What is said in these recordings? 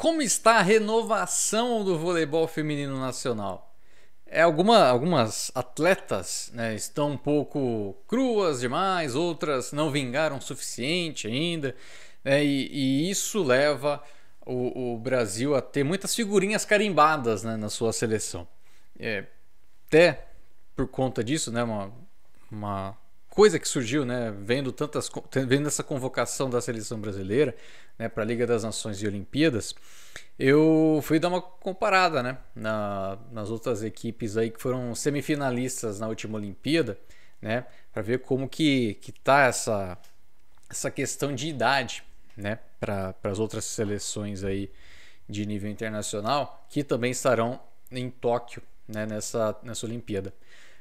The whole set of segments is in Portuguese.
Como está a renovação do voleibol feminino nacional? É, alguma, algumas atletas né, estão um pouco cruas demais, outras não vingaram o suficiente ainda, né, e, e, isso leva o, o, Brasil a ter muitas figurinhas carimbadas né, na sua seleção. É, até por conta disso, né, uma, uma coisa que surgiu, né, vendo tantas vendo essa convocação da seleção brasileira, né, para a Liga das Nações e Olimpíadas, eu fui dar uma comparada, né, na, nas outras equipes aí que foram semifinalistas na última Olimpíada, né, para ver como que que tá essa essa questão de idade, né, para as outras seleções aí de nível internacional que também estarão em Tóquio, né, nessa nessa Olimpíada.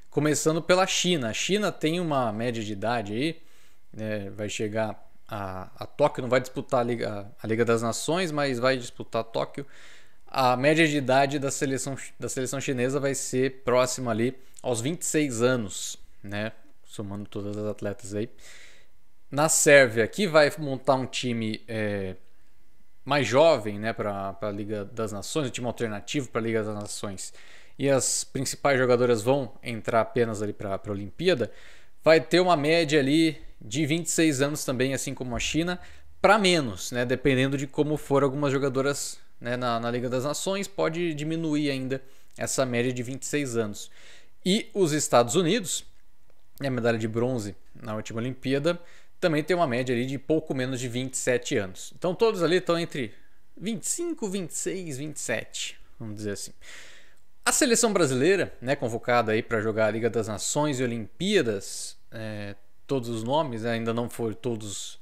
Começando pela China. A China tem uma média de idade aí, né? vai chegar a, a, Tóquio, não vai disputar a Liga, a Liga das Nações, mas vai disputar Tóquio. A média de idade da seleção, da seleção chinesa vai ser próxima ali aos 26 anos, né? Somando todas as atletas aí. Na Sérvia, que vai montar um time é, mais jovem, né, para a Liga das Nações, um time alternativo para a Liga das Nações e as principais jogadoras vão entrar apenas ali para a Olimpíada, vai ter uma média ali de 26 anos também, assim como a China, para menos, né? Dependendo de como for algumas jogadoras né, na, na Liga das Nações, pode diminuir ainda essa média de 26 anos. E os Estados Unidos, né, a medalha de bronze na última Olimpíada, também tem uma média ali de pouco menos de 27 anos. Então todos ali estão entre 25, 26, 27, vamos dizer assim. A seleção brasileira, né, convocada aí para jogar a Liga das Nações e Olimpíadas, é, todos os nomes né, ainda não foram todos,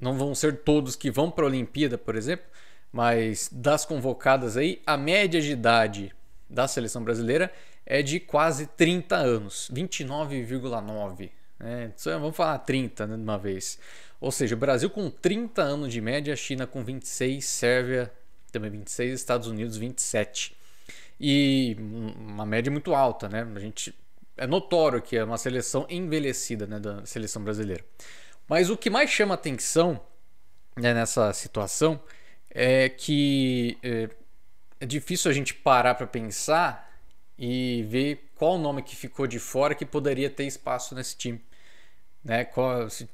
não vão ser todos que vão para a Olimpíada, por exemplo, mas das convocadas aí, a média de idade da seleção brasileira é de quase 30 anos, 29,9. Né? Vamos falar 30 né, de uma vez. Ou seja, o Brasil com 30 anos de média, a China com 26, Sérvia também 26, Estados Unidos 27 e uma média muito alta, né? A gente é notório que é uma seleção envelhecida, né, da seleção brasileira. Mas o que mais chama atenção né, nessa situação é que é, é difícil a gente parar para pensar e ver qual o nome que ficou de fora que poderia ter espaço nesse time. Né? Qual, se,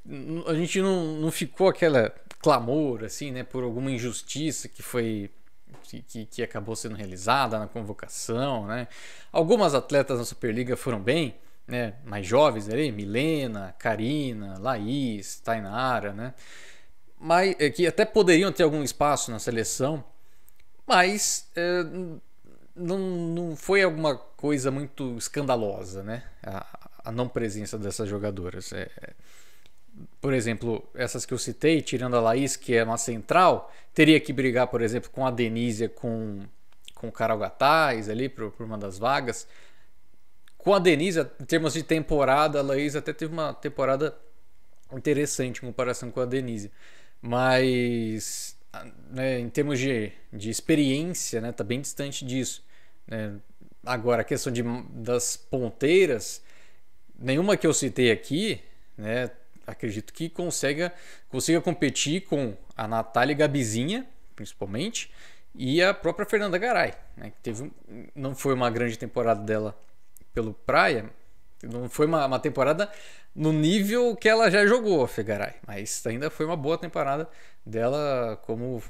a gente não, não ficou aquela clamor assim, né, por alguma injustiça que foi que, que acabou sendo realizada na convocação. Né? Algumas atletas na Superliga foram bem, né? mais jovens ali, Milena, Karina, Laís, Tainara, né? mas, eh, que até poderiam ter algum espaço na seleção, mas é, não, não foi alguma coisa muito escandalosa né? a, a não presença dessas jogadoras. É, por exemplo, essas que eu citei, tirando a Laís, que é uma central, teria que brigar, por exemplo, com a Denise, com, com o Carol Gataz ali, por, por uma das vagas. Com a Denise, em termos de temporada, a Laís até teve uma temporada interessante em comparação com a Denise. Mas né, em termos de, de experiência, né, tá bem distante disso. Né? Agora, a questão de, das ponteiras, nenhuma que eu citei aqui né, acredito que consiga, consiga competir com a Natália Gabizinha, principalmente, e a própria Fernanda Garay, né, que teve, não foi uma grande temporada dela pelo Praia, não foi uma, uma temporada no nível que ela já jogou, a Fegaray, mas ainda foi uma boa temporada dela como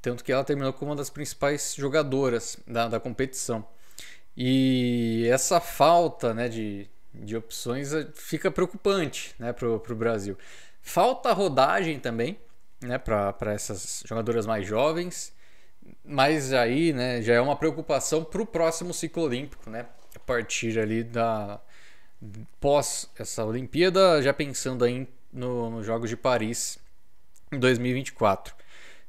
tanto que ela terminou como uma das principais jogadoras da, da competição. E essa falta né, de, de opções eh, fica preocupante né, para o Brasil. Falta rodagem também né, para essas jogadoras mais jovens, mas aí né, já é uma preocupação para o próximo ciclo olímpico, né, a partir ali da pós essa Olimpíada, já pensando aí nos no Jogos de Paris em 2024.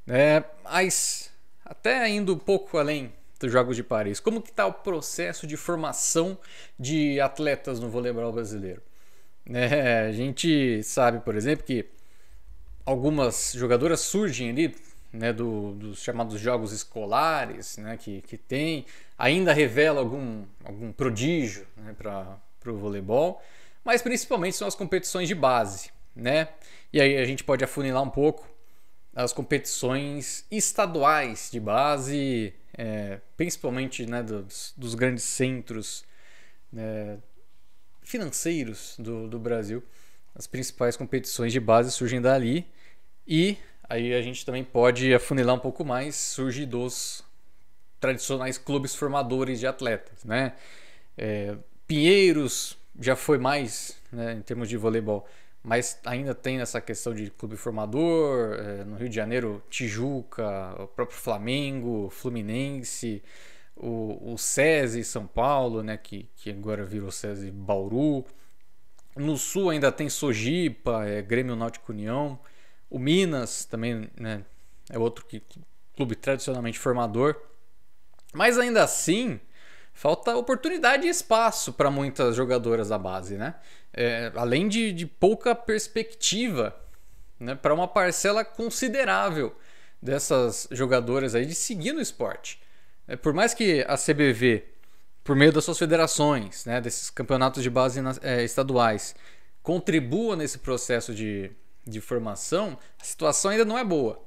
É, mas até indo um pouco além dos Jogos de Paris. Como que está o processo de formação de atletas no voleibol brasileiro? É, a gente sabe, por exemplo, que algumas jogadoras surgem ali né, do, dos chamados jogos escolares né, que, que tem, ainda revela algum, algum prodígio né, para o voleibol, mas principalmente são as competições de base. Né? E aí a gente pode afunilar um pouco as competições estaduais de base é, principalmente né, dos, dos, grandes centros né, financeiros do, do Brasil. As principais competições de base surgem dali e aí a gente também pode afunilar um pouco mais, surge dos tradicionais clubes formadores de atletas, né? É, Pinheiros já foi mais né, em termos de voleibol mas ainda tem essa questão de clube formador, é, no Rio de Janeiro, Tijuca, o próprio Flamengo, Fluminense, o, o SESI São Paulo, né, que, que agora virou SESI Bauru. No Sul ainda tem Sojipa, é, Grêmio Náutico União, o Minas também né, é outro que, clube tradicionalmente formador. Mas ainda assim, falta oportunidade e espaço para muitas jogadoras da base, né? É, além de, de, pouca perspectiva né, para uma parcela considerável dessas jogadoras aí de seguir no esporte. É, por mais que a CBV, por meio das suas federações, né, desses campeonatos de base na, é, estaduais, contribua nesse processo de, de formação, a situação ainda não é boa.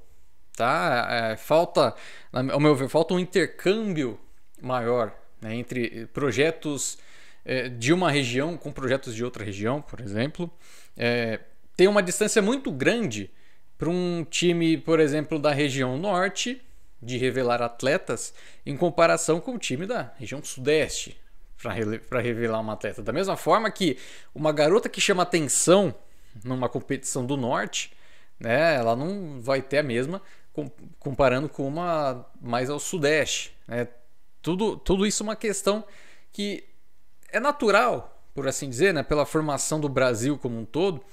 Tá? É, falta, ao meu ver, falta um intercâmbio maior né, entre eh, projetos é, de uma região com projetos de outra região, por exemplo. É, tem uma distância muito grande para um time, por exemplo, da região norte de revelar atletas em comparação com o time da região sudeste para revelar uma atleta. Da mesma forma que uma garota que chama atenção numa competição do norte, né, ela não vai ter a mesma comparando com uma mais ao sudeste. Né? Tudo, tudo isso é uma questão que é natural, por assim dizer, né? pela formação do Brasil como um todo,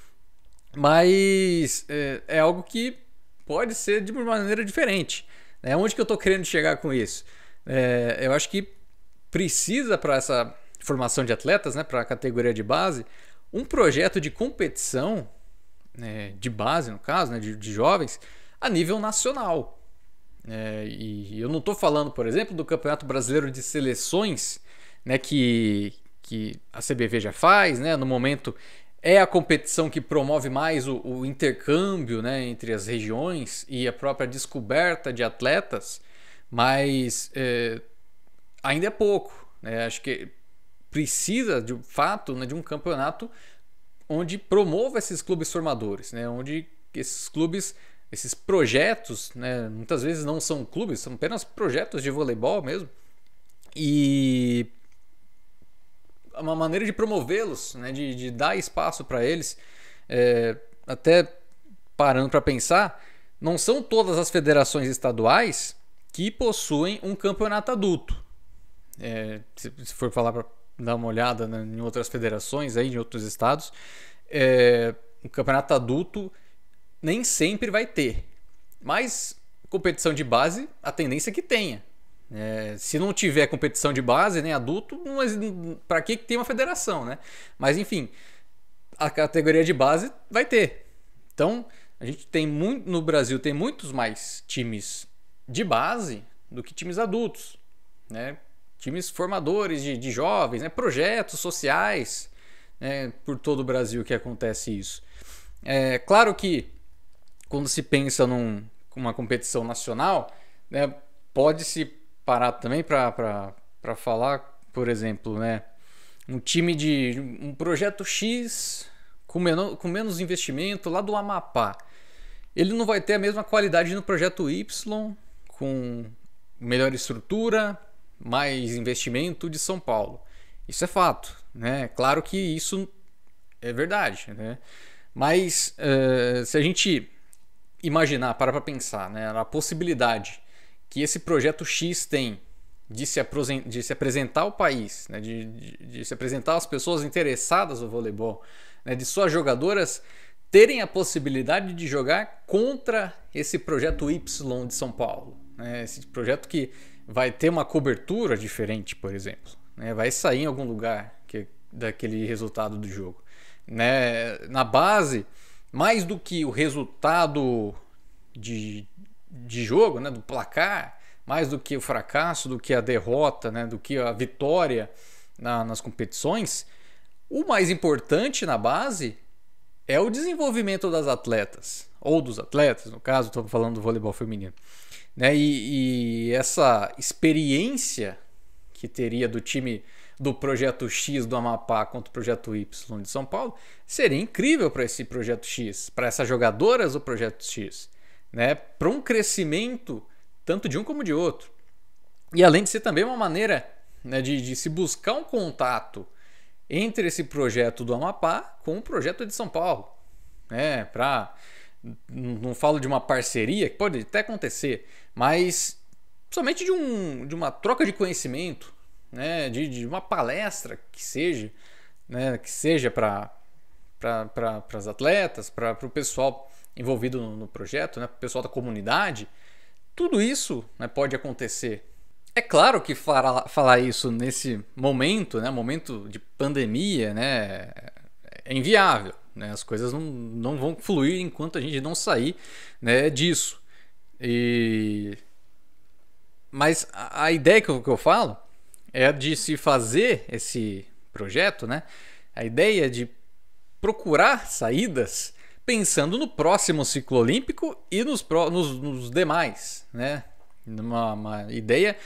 mas é, é algo que pode ser de uma maneira diferente. Né? Onde que eu estou querendo chegar com isso? É, eu acho que precisa para essa formação de atletas, né, para a categoria de base, um projeto de competição, né, de base no caso, né, de, de jovens, a nível nacional. É, e eu não estou falando, por exemplo, do Campeonato Brasileiro de Seleções, né, que, que a CBV já faz, né, no momento é a competição que promove mais o, o intercâmbio né, entre as regiões e a própria descoberta de atletas, mas é, ainda é pouco. Né? Acho que precisa, de fato, né, de um campeonato onde promova esses clubes formadores, né, onde esses clubes esses projetos, né? Muitas vezes não são clubes, são apenas projetos de voleibol mesmo. E é uma maneira de promovê-los, né? De, de, dar espaço para eles. É, até parando para pensar, não são todas as federações estaduais que possuem um campeonato adulto. É, se, se, for falar para dar uma olhada né, em outras federações aí, em outros estados, é, um campeonato adulto nem sempre vai ter. Mas competição de base, a tendência é que tenha. É, se não tiver competição de base, né, adulto, para que tem uma federação, né? Mas enfim, a categoria de base vai ter. Então, a gente tem muito no Brasil tem muitos mais times de base do que times adultos, né? Times formadores de, de jovens, né? projetos sociais, né? por todo o Brasil que acontece isso. É claro que quando se pensa numa uma competição nacional, né, pode-se parar também para falar, por exemplo, né, um time de um projeto X com, menor, com menos investimento lá do Amapá. Ele não vai ter a mesma qualidade no projeto Y, com melhor estrutura, mais investimento de São Paulo. Isso é fato, né? Claro que isso é verdade, né? Mas uh, se a gente imaginar, para para pensar, né, a possibilidade que esse projeto X tem de se, de se apresentar ao país, né, de, de, de, se apresentar às pessoas interessadas no voleibol, né, de suas jogadoras terem a possibilidade de jogar contra esse projeto Y de São Paulo. Né, esse projeto que vai ter uma cobertura diferente, por exemplo. Né, vai sair em algum lugar que, daquele resultado do jogo. Né, na base, mais do que o resultado de, de jogo, né, do placar, mais do que o fracasso, do que a derrota, né, do que a vitória na, nas competições, o mais importante na base é o desenvolvimento das atletas, ou dos atletas, no caso, estou falando do voleibol feminino. Né? E, e, essa experiência que teria do time do projeto X do Amapá contra o projeto Y de São Paulo, seria incrível para esse projeto X, para essas jogadoras do projeto X, né? Para um crescimento tanto de um como de outro. E além de ser também uma maneira né, de, de se buscar um contato entre esse projeto do Amapá com o projeto de São Paulo, né? Para não falo de uma parceria, que pode até acontecer, mas somente de, um, de uma troca de conhecimento, né, de, de uma palestra que seja, né, que seja para pra, as atletas, para o pessoal envolvido no, no projeto, né, para o pessoal da comunidade, tudo isso né, pode acontecer. É claro que falar, falar isso nesse momento, né, momento de pandemia, né, é inviável. Né, as coisas não, não vão fluir enquanto a gente não sair né, disso. E... Mas a, a ideia que eu, que eu falo é de se fazer esse projeto, né? A ideia de procurar saídas pensando no próximo ciclo olímpico e nos, pro, nos, nos demais, né? Uma, uma, ideia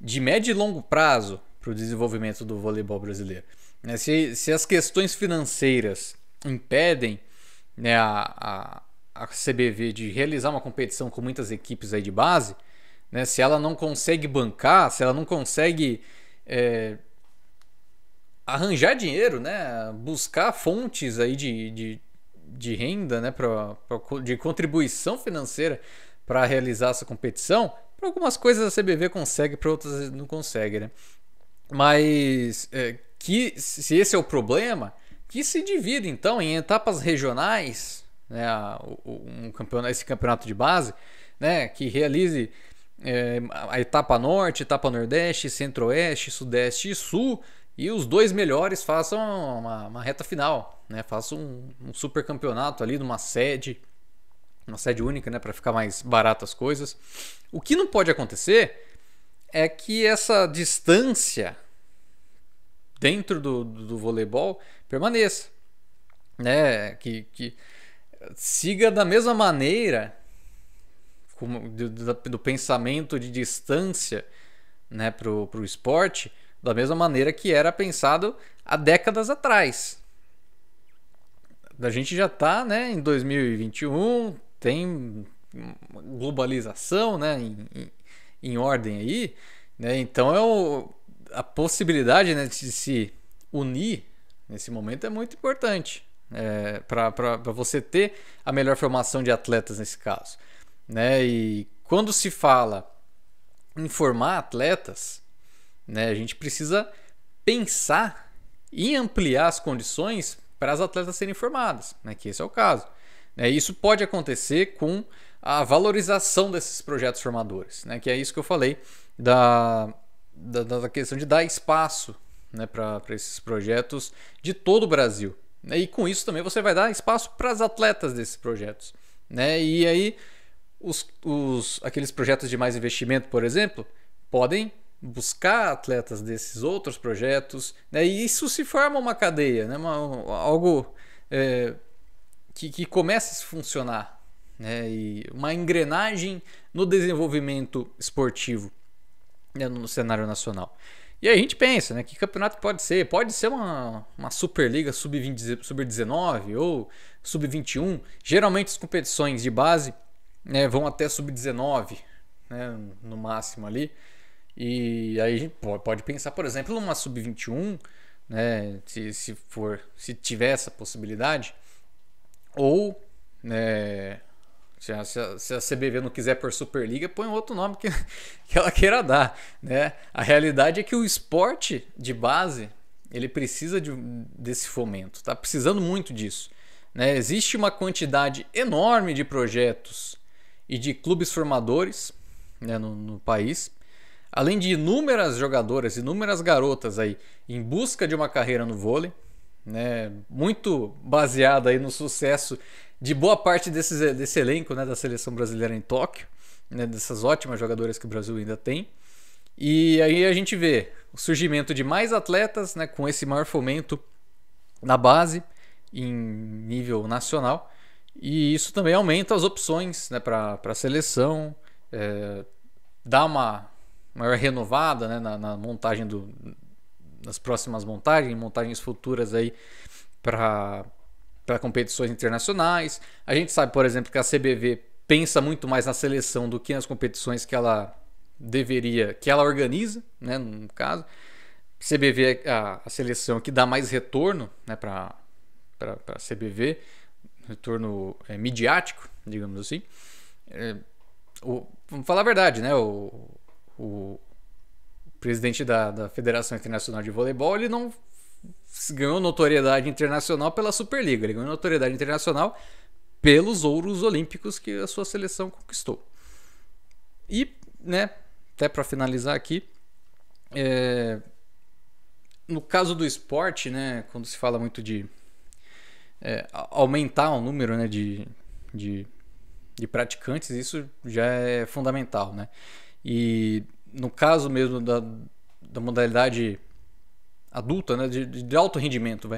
de médio e longo prazo para o desenvolvimento do voleibol brasileiro. Né? Se, se as questões financeiras impedem né, a, a, a, CBV de realizar uma competição com muitas equipes aí de base, né, se ela não consegue bancar, se ela não consegue é, arranjar dinheiro, né? Buscar fontes aí de, de, de renda, né? Pra, pra, de contribuição financeira para realizar essa competição. Para algumas coisas a CBV consegue, para outras não consegue, né? Mas é, que se esse é o problema, que se divida então em etapas regionais, né? um campeonato, esse campeonato de base, né? Que realize é, a etapa norte, etapa nordeste, centro-oeste, sudeste e sul, e os dois melhores façam uma, uma reta final, né? façam um, um, super campeonato ali numa sede, uma sede única, né? para ficar mais baratas as coisas. O que não pode acontecer é que essa distância dentro do, do, do voleibol permaneça, né? que, que siga da mesma maneira do, pensamento de distância né, para o esporte, da mesma maneira que era pensado há décadas atrás. A gente já está né, em 2021, tem globalização né, em, em, em ordem aí, né, então é o, a possibilidade né, de se unir nesse momento é muito importante é, para você ter a melhor formação de atletas nesse caso. Né? E quando se fala em formar atletas, né, a gente precisa pensar em ampliar as condições para as atletas serem formadas, né, que esse é o caso. Né? Isso pode acontecer com a valorização desses projetos formadores, né, que é isso que eu falei da, da, da questão de dar espaço né, para esses projetos de todo o Brasil. Né? E com isso também você vai dar espaço para as atletas desses projetos. Né? E aí os, os, aqueles projetos de mais investimento, por exemplo, podem buscar atletas desses outros projetos, né? e isso se forma uma cadeia, né? Uma, algo é, que, que começa a se funcionar, né? e uma engrenagem no desenvolvimento esportivo né? no cenário nacional. E aí a gente pensa, né? Que campeonato pode ser? Pode ser uma, uma Superliga Sub-19 sub ou Sub-21. Geralmente as competições de base né, vão até sub-19, né, no máximo ali. E aí pode pensar, por exemplo, numa sub-21, né, se, se for, se tiver essa possibilidade, ou né, se, a, se, a, CBV não quiser por Superliga, põe outro nome que, que ela queira dar, né? A realidade é que o esporte de base ele precisa de, desse fomento, está precisando muito disso, né? Existe uma quantidade enorme de projetos e de clubes formadores né, no, no país, além de inúmeras jogadoras, inúmeras garotas aí em busca de uma carreira no vôlei, né, muito baseada aí no sucesso de boa parte desses, desse elenco né, da seleção brasileira em Tóquio, né, dessas ótimas jogadoras que o Brasil ainda tem. E aí a gente vê o surgimento de mais atletas né, com esse maior fomento na base, em nível nacional. E isso também aumenta as opções né, para a seleção, é, dá uma maior renovada né, na, na, montagem do, nas próximas montagens, montagens futuras aí para competições internacionais. A gente sabe, por exemplo, que a CBV pensa muito mais na seleção do que nas competições que ela deveria, que ela organiza, né, no caso. CBV é a, a seleção que dá mais retorno né, para a CBV retorno é, midiático, digamos assim. É, o, vamos falar a verdade, né? O, o presidente da, da Federação Internacional de Voleibol ele não ganhou notoriedade internacional pela Superliga, ele ganhou notoriedade internacional pelos ouros olímpicos que a sua seleção conquistou. E, né, até para finalizar aqui, é, no caso do esporte, né, quando se fala muito de é, aumentar o número né, de, de, de, praticantes, isso já é fundamental. Né? E no caso mesmo da, da modalidade adulta, né, de, de alto rendimento,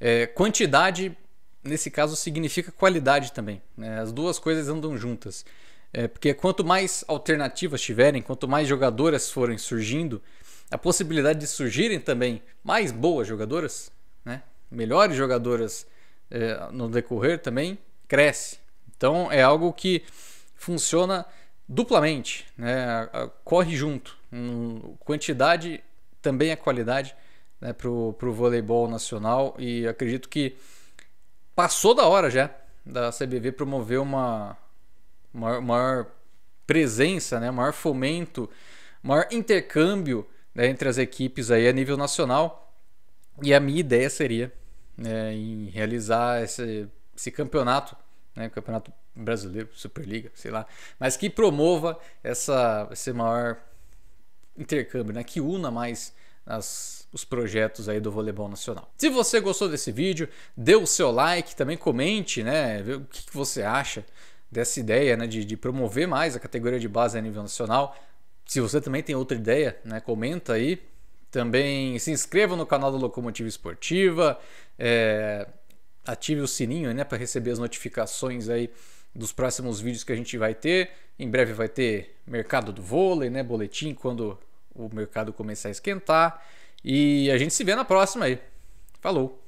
é, quantidade, nesse caso, significa qualidade também. Né? As duas coisas andam juntas. É, porque quanto mais alternativas tiverem, quanto mais jogadoras forem surgindo, a possibilidade de surgirem também mais boas jogadoras, né? melhores jogadoras é, no decorrer também cresce. Então é algo que funciona duplamente, né? corre junto. Um, quantidade também é qualidade né? para o voleibol nacional e acredito que passou da hora já da CBV promover uma maior, maior presença, né? maior fomento, maior intercâmbio né? entre as equipes aí a nível nacional. E a minha ideia seria né, em realizar esse, esse campeonato, né, campeonato brasileiro, Superliga, sei lá, mas que promova essa, esse maior intercâmbio, né, que una mais as, os projetos aí do voleibol nacional. Se você gostou desse vídeo, dê o seu like, também comente, né, o que, que você acha dessa ideia, né, de, de promover mais a categoria de base a nível nacional. Se você também tem outra ideia, né, comenta aí. Também se inscreva no canal da Locomotiva Esportiva, é, ative o sininho né, para receber as notificações aí dos próximos vídeos que a gente vai ter. Em breve vai ter mercado do vôlei, né, boletim quando o mercado começar a esquentar. E a gente se vê na próxima aí. Falou!